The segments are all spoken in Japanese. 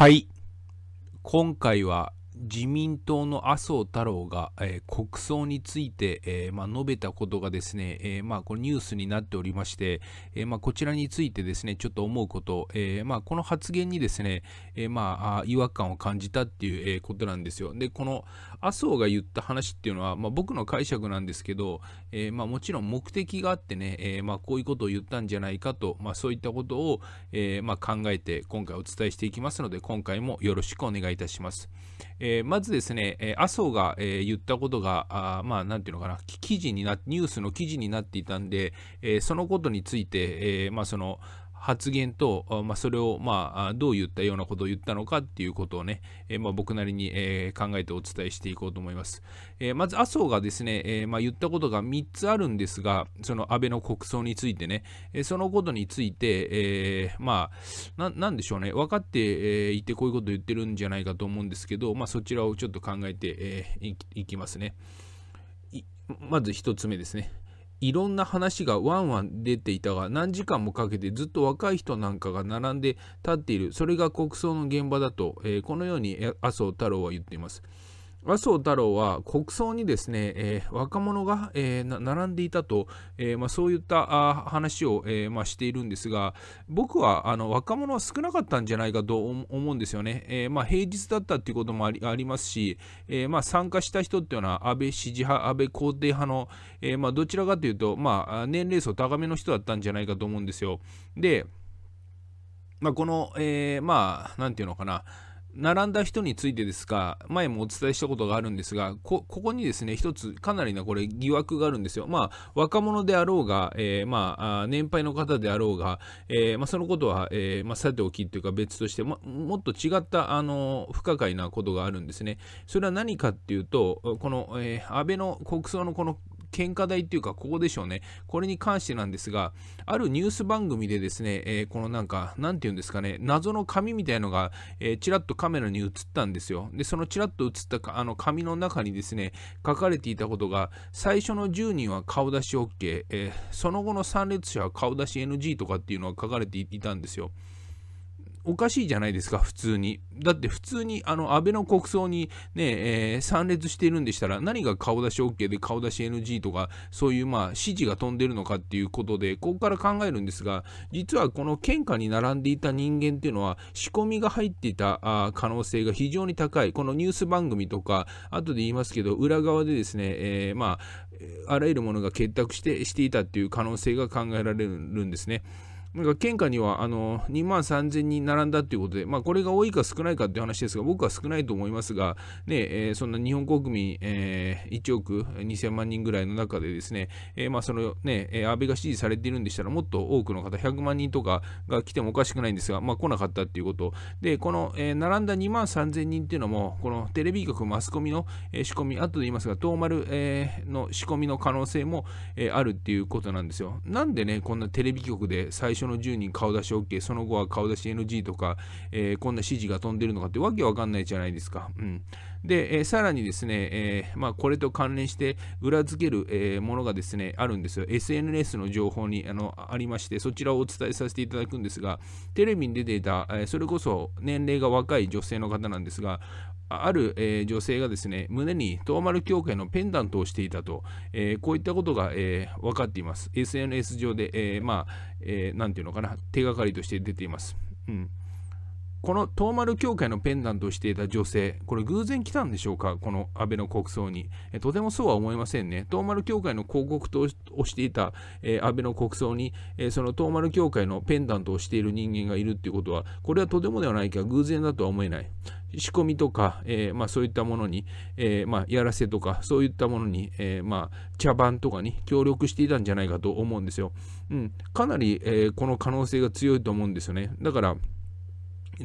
はい。今回は自民党の麻生太郎が、えー、国葬について、えーまあ、述べたことがですね、えーまあ、これニュースになっておりまして、えーまあ、こちらについてですね、ちょっと思うこと、えーまあ、この発言にですね、えーまあ、違和感を感じたっていう、えー、ことなんですよ。で、この麻生が言った話っていうのは、まあ、僕の解釈なんですけど、えーまあ、もちろん目的があってね、えーまあ、こういうことを言ったんじゃないかと、まあ、そういったことを、えーまあ、考えて今回お伝えしていきますので、今回もよろしくお願いいたします。えーえー、まずですね、えー、麻生が、えー、言ったことが、あまあ、なんていうのかな、記事にな、ニュースの記事になっていたんで、えー、そのことについて、えーまあ、その、発言と、まあ、それを、まあ、どういったようなことを言ったのかっていうことをね、えまあ、僕なりに、え考えてお伝えしていこうと思います。えまず、麻生がですね、えま言ったことが3つあるんですが、その安倍の国葬についてね、えそのことについて、えまあな、でしょうね、分かって、えいてこういうこと言ってるんじゃないかと思うんですけど、まあ、そちらをちょっと考えて、えいきますね。まず1つ目ですね。いろんな話がワンワン出ていたが何時間もかけてずっと若い人なんかが並んで立っているそれが国葬の現場だと、えー、このように麻生太郎は言っています。麻生太郎は国葬にですね、えー、若者が、えー、並んでいたと、えーまあ、そういった話を、えーまあ、しているんですが僕はあの若者は少なかったんじゃないかと思うんですよね、えーまあ、平日だったということもありありますし、えーまあ、参加した人っていうのは安倍支持派安倍肯定派の、えーまあ、どちらかというと、まあ、年齢層高めの人だったんじゃないかと思うんですよで、まあ、この、えー、まあなんていうのかな並んだ人についてですが、前もお伝えしたことがあるんですが、ここにですね、一つかなりなこれ疑惑があるんですよ。まあ、若者であろうが、えー、まあ、年配の方であろうが、えー、まあ、そのことは、えー、まあ、さておきというか別として、ま、もっと違った、あの、不可解なことがあるんですね。それは何かっていうと、この、え安倍の国葬のこの献花台っていうか、ここでしょうね。これに関してなんですが、あるニュース番組でですね、えー、このなんか、なんて言うんですかね、謎の紙みたいのが、えー、ちらっとカメラに映ったんですよ。で、そのちらっと映ったかあの紙の中にですね、書かれていたことが、最初の10人は顔出し OK、えー、その後の参列者は顔出し NG とかっていうのが書かれていたんですよ。おかしいじゃないですか、普通に。だって普通に、あの、安倍の国葬にね、えー、参列しているんでしたら、何が顔出し OK で顔出し NG とか、そういうまあ、指示が飛んでるのかっていうことで、ここから考えるんですが、実はこの献花に並んでいた人間っていうのは、仕込みが入っていたあ可能性が非常に高い。このニュース番組とか、後で言いますけど、裏側でですね、えー、まあ、あらゆるものが結託して、していたっていう可能性が考えられるんですね。なんか県下にはあの2万3000人並んだということで、まあ、これが多いか少ないかという話ですが、僕は少ないと思いますが、ねえー、そんな日本国民、えー、1億2000万人ぐらいの中で、ですね、えー、まあそのね、安倍が支持されているんでしたら、もっと多くの方、100万人とかが来てもおかしくないんですが、まあ、来なかったということ、でこの、えー、並んだ2万3000人というのも、このテレビ局、マスコミの、えー、仕込み、後で言いますが、東丸、えー、の仕込みの可能性も、えー、あるということなんですよ。なんでね、こんなテレビ局で最初初の10人顔出し OK その後は顔出し NG とか、えー、こんな指示が飛んでるのかってわけわかんないじゃないですか。うんで、えー、さらにですね、えー、まあ、これと関連して裏付ける、えー、ものがですね、あるんですよ。SNS の情報にあのありまして、そちらをお伝えさせていただくんですが、テレビに出ていた、えそれこそ年齢が若い女性の方なんですが、ある、え女性がですね、胸に東丸協会のペンダントをしていたと、えこういったことが、え分かっています。SNS 上で、えまあ、えー、ていうのかな、手がかりとして出ています。うんこの東丸協会のペンダントをしていた女性、これ偶然来たんでしょうか、この安倍の国葬に。えとてもそうは思いませんね。東丸協会の広告とをしていた、えー、安倍の国葬に、えー、その東丸協会のペンダントをしている人間がいるっていうことは、これはとてもではないか、偶然だとは思えない。仕込みとか、えー、まあ、そういったものに、えー、まあ、やらせとか、そういったものに、えー、まあ、茶番とかに協力していたんじゃないかと思うんですよ。うん、かなり、えこの可能性が強いと思うんですよね。だから、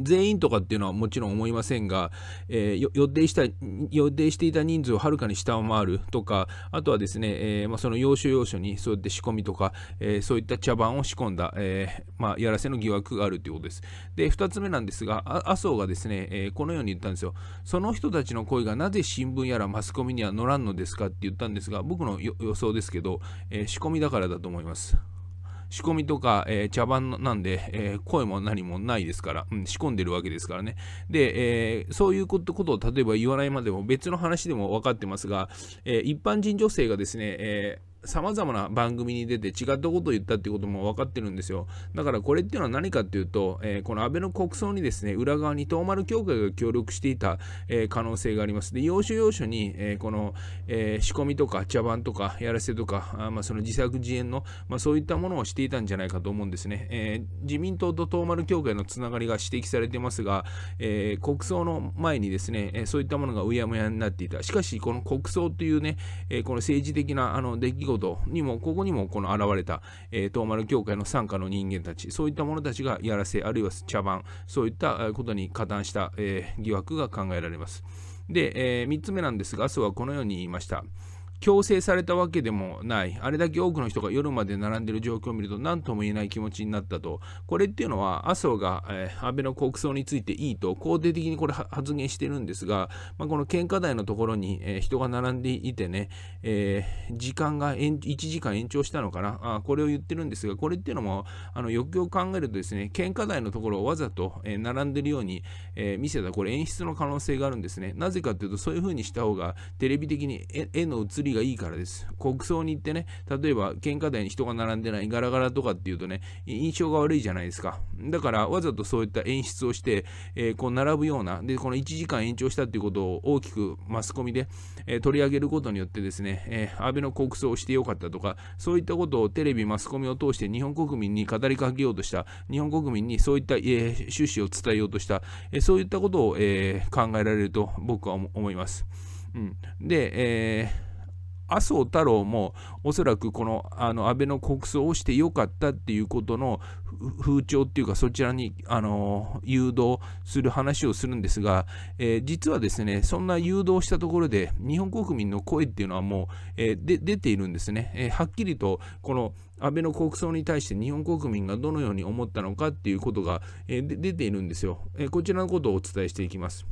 全員とかっていうのはもちろん思いませんが、えー、予定した予定していた人数をはるかに下回るとかあとはですね、えーまあ、その要所要所にそうやって仕込みとか、えー、そういった茶番を仕込んだ、えーまあ、やらせの疑惑があるということです。で2つ目なんですが麻生がですね、えー、このように言ったんですよ。その人たちの声がなぜ新聞やらマスコミには乗らんのですかって言ったんですが僕の予想ですけど、えー、仕込みだからだと思います。仕込みとか、えー、茶番なんで、えー、声も何もないですから、うん、仕込んでるわけですからね。で、えー、そういうことを例えば言わないまでも別の話でも分かってますが、え一般人女性がですね、えー様々な番組に出て違ったことを言ったってことも分かってるんですよ。だからこれっていうのは何かっていうと、えー、この安倍の国葬にですね、裏側に東丸協会が協力していた、えー、可能性があります。で、要所要所に、えー、この、え仕込みとか茶番とかやらせとか、あまあ、その自作自演の、まあ、そういったものをしていたんじゃないかと思うんですね。え自民党と東丸協会のつながりが指摘されてますが、え国葬の前にですね、えそういったものがうやむやになっていた。しかし、この国葬というね、えこの政治的なあの出来事ドにも、ここにもこの現れた、えー、東丸教会の傘下の人間たち、そういった者たちがやらせ、あるいは茶番、そういったことに加担した、えー、疑惑が考えられます。で、えー、3つ目なんですが、麻生はこのように言いました。強制されたわけでもないあれだけ多くの人が夜まで並んでる状況を見ると何とも言えない気持ちになったとこれっていうのは麻生が、えー、安倍の国葬についていいと肯定的にこれ発言してるんですが、まあ、この献花台のところに、えー、人が並んでいてね、えー、時間が1時間延長したのかなあこれを言ってるんですがこれっていうのもあのよくよく考えるとですね献花台のところをわざと、え並んでるように、え見せたこれ演出の可能性があるんですねなぜかというとそういうふうにした方がテレビ的に絵の映りがいいからです。国葬に行ってね、例えば献花台に人が並んでないガラガラとかっていうとね、印象が悪いじゃないですか。だからわざとそういった演出をして、えー、こう並ぶような、で、この1時間延長したっていうことを大きくマスコミで、えー、取り上げることによってですね、えー、安倍の国葬をしてよかったとか、そういったことをテレビ、マスコミを通して日本国民に語りかけようとした、日本国民にそういった、え趣旨を伝えようとした、えそういったことを、え考えられると僕は思います。うん、で、えー麻生太郎もおそらくこのあの安倍の国葬をしてよかったっていうことの風潮っていうかそちらにあの誘導する話をするんですが、えー、実はですねそんな誘導したところで日本国民の声っていうのはもう、えー、で出ているんですね、えー、はっきりとこの安倍の国葬に対して日本国民がどのように思ったのかっていうことが、えー、出ているんですよ、えこちらのことをお伝えしていきます。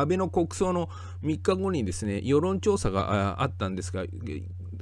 安倍の国葬の3日後にですね世論調査があったんですが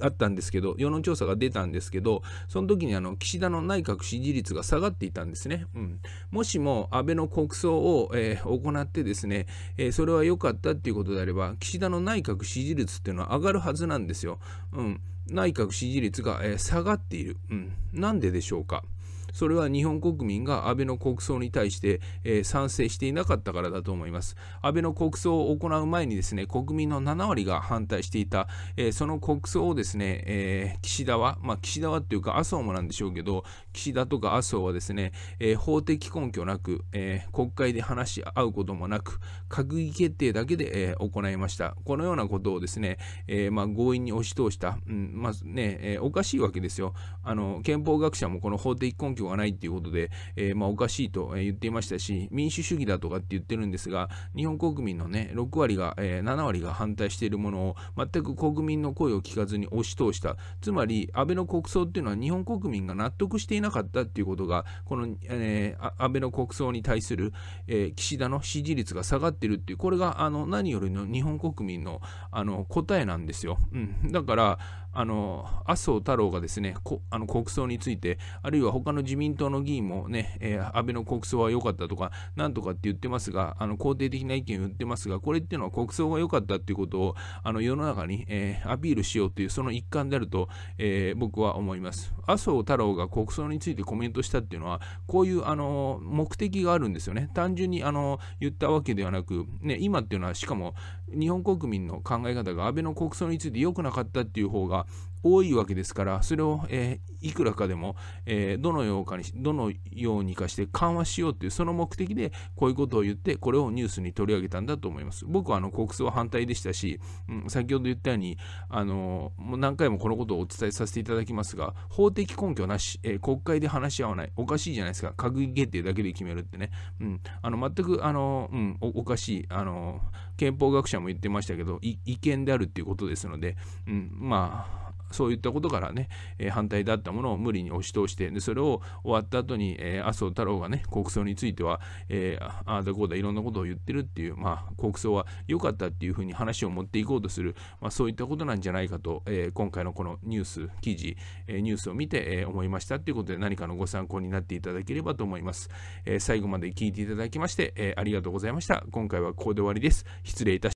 あったんですけど世論調査が出たんですけどその時にあの岸田の内閣支持率が下がっていたんですね、うん、もしも安倍の国葬を、えー、行ってですね、えー、それは良かったっていうことであれば岸田の内閣支持率っていうのは上がるはずなんですよ、うん、内閣支持率が、えー、下がっている、うん、なんででしょうかそれは日本国民が安倍の国葬に対して、え賛成していなかったからだと思います。安倍の国葬を行う前にですね、国民の7割が反対していた、えその国葬をですね、え岸田は、まあ、岸田はっていうか麻生もなんでしょうけど、岸田とか麻生はですね、え法的根拠なく、え国会で話し合うこともなく、閣議決定だけで、え行いました。このようなことをですね、えまあ、強引に押し通した、うんまあねえおかしいわけですよあの。憲法学者もこの法的根拠がないっていうことで、えー、まあ、おかしいと言っていましたし、民主主義だとかって言ってるんですが、日本国民のね、6割が、えー、7割が反対しているものを、全く国民の声を聞かずに押し通した。つまり、安倍の国葬っていうのは日本国民が納得していなかったっていうことが、この、えー、安倍の国葬に対する、え岸田の支持率が下がってるっていう、これがあの何よりの日本国民のあの答えなんですよ。うん、だから、あの麻生太郎がですねあの国葬についてあるいは他の自民党の議員もね、えー、安倍の国葬は良かったとかなんとかって言ってますがあの肯定的な意見を言ってますがこれっていうのは国葬が良かったっていうことをあの世の中に、えー、アピールしようというその一環であると、えー、僕は思います麻生太郎が国葬についてコメントしたっていうのはこういうあの目的があるんですよね単純にあの言ったわけではなく、ね、今っていうのはしかも日本国民の考え方が安倍の国葬について良くなかったっていう方が Ah. 多いわけですから、それを、えー、いくらかでも、えー、どのようかに、どのようにかして緩和しようという、その目的で、こういうことを言って、これをニュースに取り上げたんだと思います。僕はあの国葬は反対でしたし、うん、先ほど言ったように、あのもう何回もこのことをお伝えさせていただきますが、法的根拠なし、えー、国会で話し合わない、おかしいじゃないですか、閣議決定だけで決めるってね、うん、あの全くあの、うんお、おかしい、あの、憲法学者も言ってましたけど、違憲であるということですので、うん、まあ、そういったことからね、え反対だったものを無理に押し通してでそれを終わった後に、え麻生太郎がね国葬については、えああだこうだいろんなことを言ってるっていう、まあ、国葬は良かったっていうふうに話を持っていこうとする、まあ、そういったことなんじゃないかと、え今回のこのニュース記事、えニュースを見て、え思いましたということで何かのご参考になっていただければと思います、え最後まで聞いていただきまして、えありがとうございました今回はここで終わりです失礼いたします